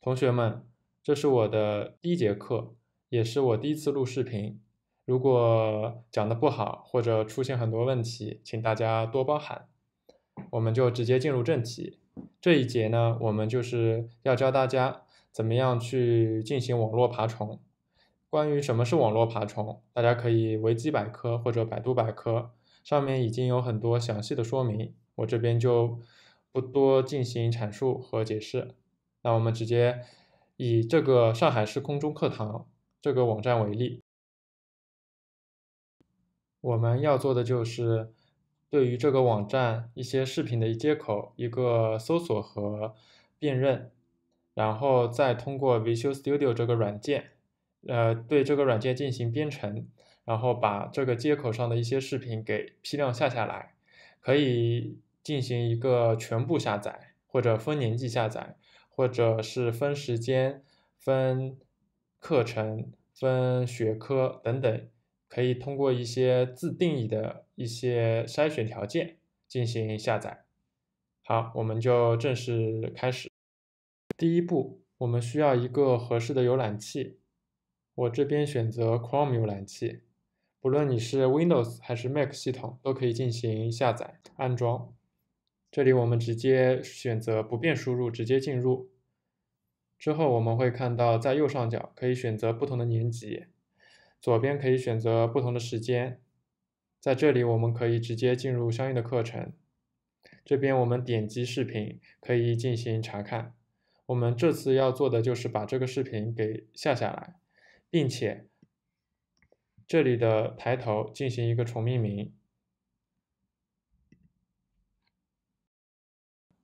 同学们，这是我的第一节课，也是我第一次录视频。如果讲的不好或者出现很多问题，请大家多包涵。我们就直接进入正题。这一节呢，我们就是要教大家怎么样去进行网络爬虫。关于什么是网络爬虫，大家可以维基百科或者百度百科上面已经有很多详细的说明，我这边就不多进行阐述和解释。那我们直接以这个上海市空中课堂这个网站为例，我们要做的就是对于这个网站一些视频的一接口一个搜索和辨认，然后再通过 Visual Studio 这个软件，呃，对这个软件进行编程，然后把这个接口上的一些视频给批量下下来，可以进行一个全部下载或者分年级下载。或者是分时间、分课程、分学科等等，可以通过一些自定义的一些筛选条件进行下载。好，我们就正式开始。第一步，我们需要一个合适的浏览器，我这边选择 Chrome 浏览器，不论你是 Windows 还是 Mac 系统，都可以进行下载安装。这里我们直接选择不变输入，直接进入。之后我们会看到，在右上角可以选择不同的年级，左边可以选择不同的时间，在这里我们可以直接进入相应的课程。这边我们点击视频可以进行查看。我们这次要做的就是把这个视频给下下来，并且这里的抬头进行一个重命名。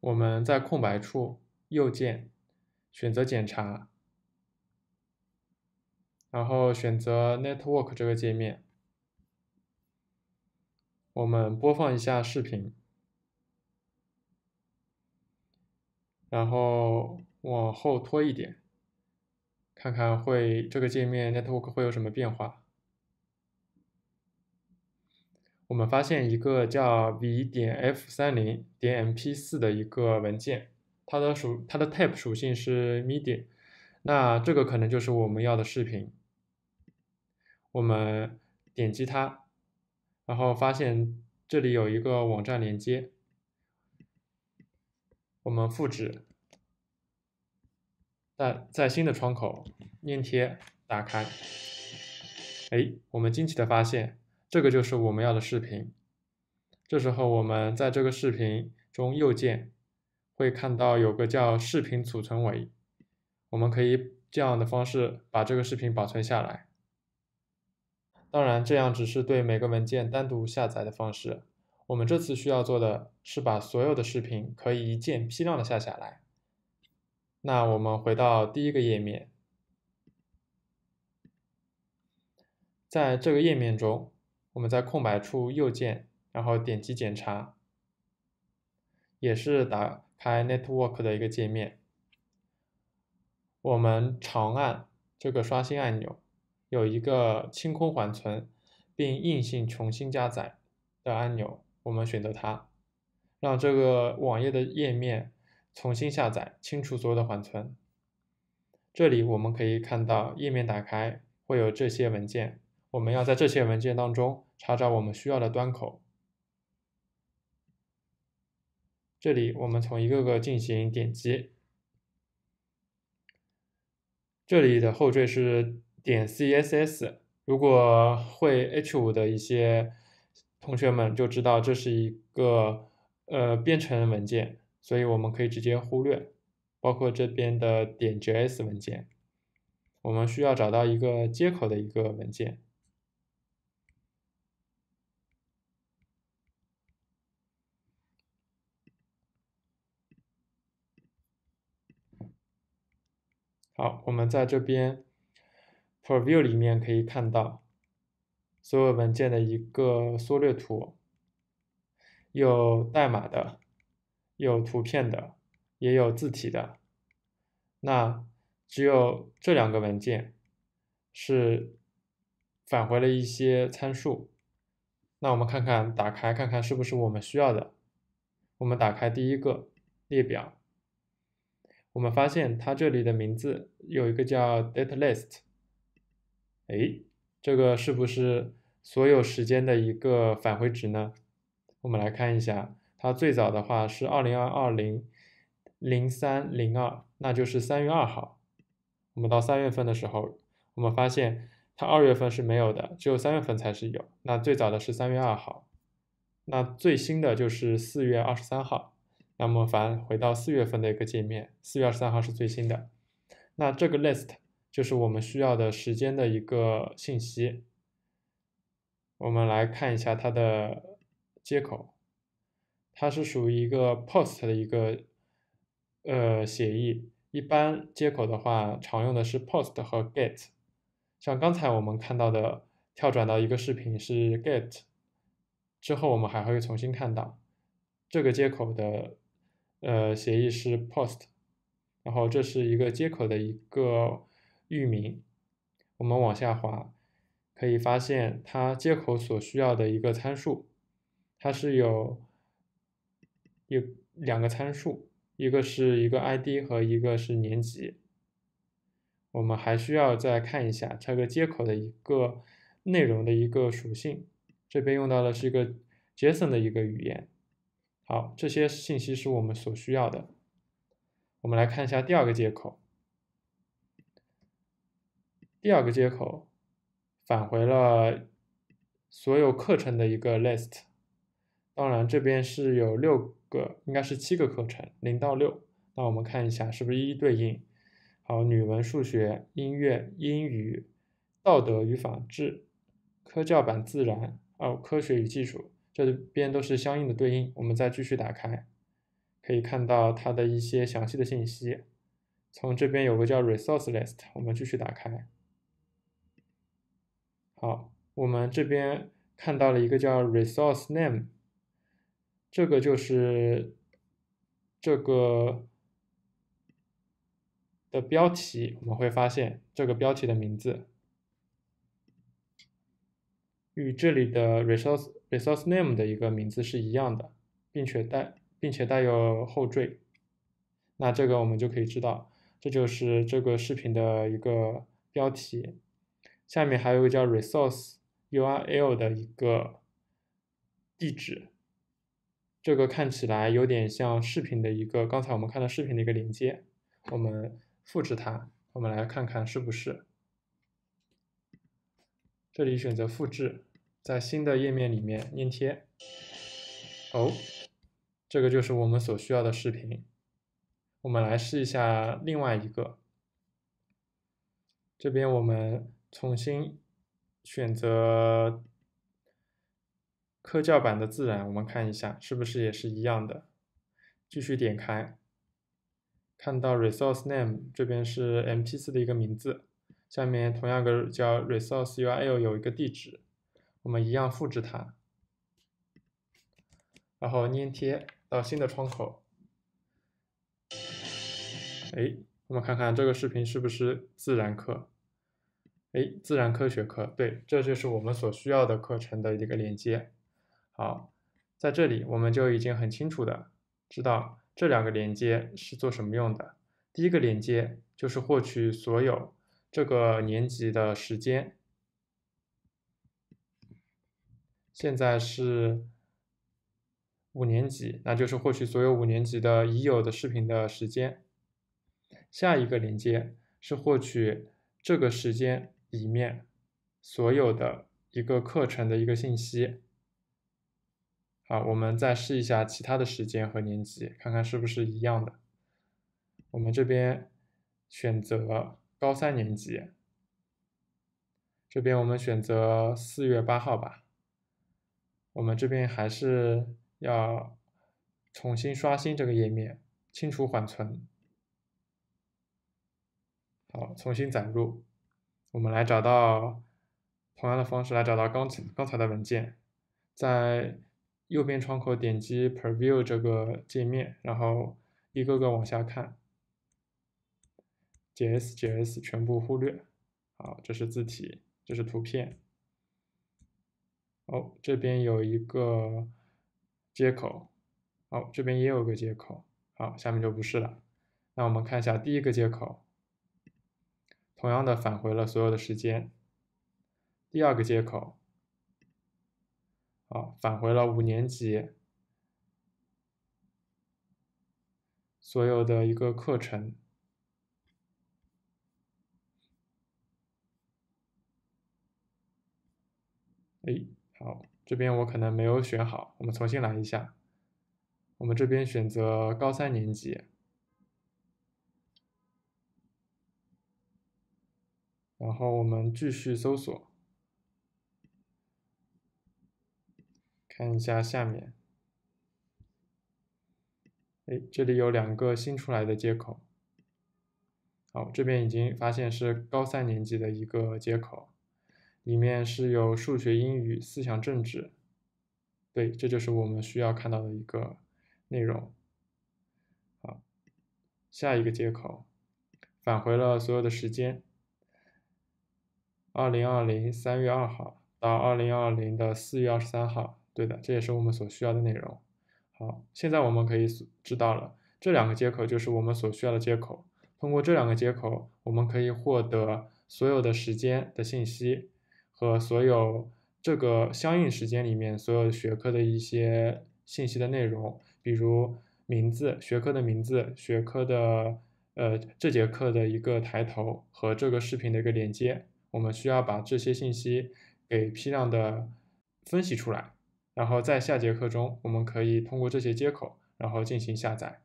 我们在空白处右键。选择检查，然后选择 Network 这个界面，我们播放一下视频，然后往后拖一点，看看会这个界面 Network 会有什么变化。我们发现一个叫 v 点 f 三零点 mp 四的一个文件。它的属它的 type 属性是 media，那这个可能就是我们要的视频。我们点击它，然后发现这里有一个网站连接，我们复制。在新的窗口粘贴打开。哎，我们惊奇的发现，这个就是我们要的视频。这时候我们在这个视频中右键。会看到有个叫视频储存为，我们可以这样的方式把这个视频保存下来。当然，这样只是对每个文件单独下载的方式。我们这次需要做的是把所有的视频可以一键批量的下下来。那我们回到第一个页面，在这个页面中，我们在空白处右键，然后点击检查，也是打。开 network 的一个界面，我们长按这个刷新按钮，有一个清空缓存并硬性重新加载的按钮，我们选择它，让这个网页的页面重新下载，清除所有的缓存。这里我们可以看到页面打开会有这些文件，我们要在这些文件当中查找我们需要的端口。这里我们从一个个进行点击，这里的后缀是点 css，如果会 h 五的一些同学们就知道这是一个呃编程文件，所以我们可以直接忽略，包括这边的点 js 文件，我们需要找到一个接口的一个文件。好，我们在这边 preview 里面可以看到所有文件的一个缩略图，有代码的，有图片的，也有字体的。那只有这两个文件是返回了一些参数。那我们看看，打开看看是不是我们需要的。我们打开第一个列表。我们发现它这里的名字有一个叫 data list，哎，这个是不是所有时间的一个返回值呢？我们来看一下，它最早的话是二零二二零零三零二，那就是三月二号。我们到三月份的时候，我们发现它二月份是没有的，只有三月份才是有。那最早的是三月二号，那最新的就是四月二十三号。那么，凡回到四月份的一个界面，四月二十三号是最新的。那这个 list 就是我们需要的时间的一个信息。我们来看一下它的接口，它是属于一个 post 的一个呃协议。一般接口的话，常用的是 post 和 get。像刚才我们看到的跳转到一个视频是 get，之后我们还会重新看到这个接口的。呃，协议是 POST，然后这是一个接口的一个域名，我们往下滑，可以发现它接口所需要的一个参数，它是有有两个参数，一个是一个 ID 和一个是年级。我们还需要再看一下它个接口的一个内容的一个属性，这边用到的是一个 JSON 的一个语言。好，这些信息是我们所需要的。我们来看一下第二个接口。第二个接口返回了所有课程的一个 list。当然，这边是有六个，应该是七个课程，零到六。那我们看一下是不是一一对应。好，语文、数学、音乐、英语、道德与法治、科教版自然哦，科学与技术。这边都是相应的对应，我们再继续打开，可以看到它的一些详细的信息。从这边有个叫 resource list，我们继续打开。好，我们这边看到了一个叫 resource name，这个就是这个的标题，我们会发现这个标题的名字。与这里的 resource resource name 的一个名字是一样的，并且带并且带有后缀，那这个我们就可以知道，这就是这个视频的一个标题。下面还有个叫 resource URL 的一个地址，这个看起来有点像视频的一个，刚才我们看到视频的一个连接，我们复制它，我们来看看是不是。这里选择复制，在新的页面里面粘贴。哦，这个就是我们所需要的视频。我们来试一下另外一个。这边我们重新选择科教版的自然，我们看一下是不是也是一样的。继续点开，看到 resource name 这边是 mp 四的一个名字。下面同样个叫 resource url 有一个地址，我们一样复制它，然后粘贴到新的窗口。哎，我们看看这个视频是不是自然课？哎，自然科学课，对，这就是我们所需要的课程的一个连接。好，在这里我们就已经很清楚的知道这两个连接是做什么用的。第一个连接就是获取所有。这个年级的时间，现在是五年级，那就是获取所有五年级的已有的视频的时间。下一个连接是获取这个时间里面所有的一个课程的一个信息。好，我们再试一下其他的时间和年级，看看是不是一样的。我们这边选择。高三年级，这边我们选择四月八号吧。我们这边还是要重新刷新这个页面，清除缓存。好，重新载入。我们来找到同样的方式来找到刚才刚才的文件，在右边窗口点击 Preview 这个界面，然后一个个往下看。js js 全部忽略。好，这是字体，这是图片。哦，这边有一个接口。哦，这边也有个接口。好，下面就不是了。那我们看一下第一个接口，同样的返回了所有的时间。第二个接口，好，返回了五年级所有的一个课程。哎，好，这边我可能没有选好，我们重新来一下。我们这边选择高三年级，然后我们继续搜索，看一下下面。哎，这里有两个新出来的接口。好，这边已经发现是高三年级的一个接口。里面是有数学、英语、思想政治，对，这就是我们需要看到的一个内容。好，下一个接口返回了所有的时间，二零二零三月二号到二零二零的四月二十三号，对的，这也是我们所需要的内容。好，现在我们可以知道了，这两个接口就是我们所需要的接口。通过这两个接口，我们可以获得所有的时间的信息。和所有这个相应时间里面所有学科的一些信息的内容，比如名字、学科的名字、学科的呃这节课的一个抬头和这个视频的一个连接，我们需要把这些信息给批量的分析出来，然后在下节课中我们可以通过这些接口然后进行下载。